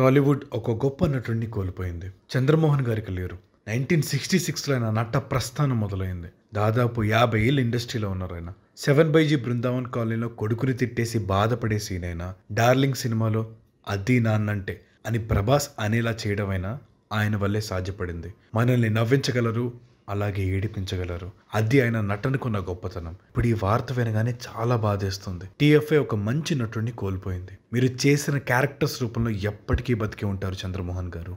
టాలీవుడ్ ఒక గొప్ప నటుడిని కోల్పోయింది చంద్రమోహన్ గారికి లేరు నైన్టీన్ సిక్స్టీ సిక్స్లో ఆయన నట ప్రస్థానం మొదలైంది దాదాపు యాభై ఏళ్ళు ఇండస్ట్రీలో ఉన్నారు ఆయన సెవెన్ బైజీ బృందావన్ కాలనీలో కొడుకుని తిట్టేసి బాధపడే సీన్ అయినా డార్లింగ్ సినిమాలో అది నాన్నంటే అని ప్రభాస్ అనేలా చేయడమైనా ఆయన వల్లే సాధ్యపడింది మనల్ని నవ్వించగలరు అలాగే ఏడిపించగలరు అది ఆయన నటనకున్న గొప్పతనం ఇప్పుడు ఈ వార్త వినగానే చాలా బాధేస్తుంది టీఎఫ్ఐ ఒక మంచి నటుడిని కోల్పోయింది మీరు చేసిన క్యారెక్టర్స్ రూపంలో ఎప్పటికీ బతికి ఉంటారు చంద్రమోహన్ గారు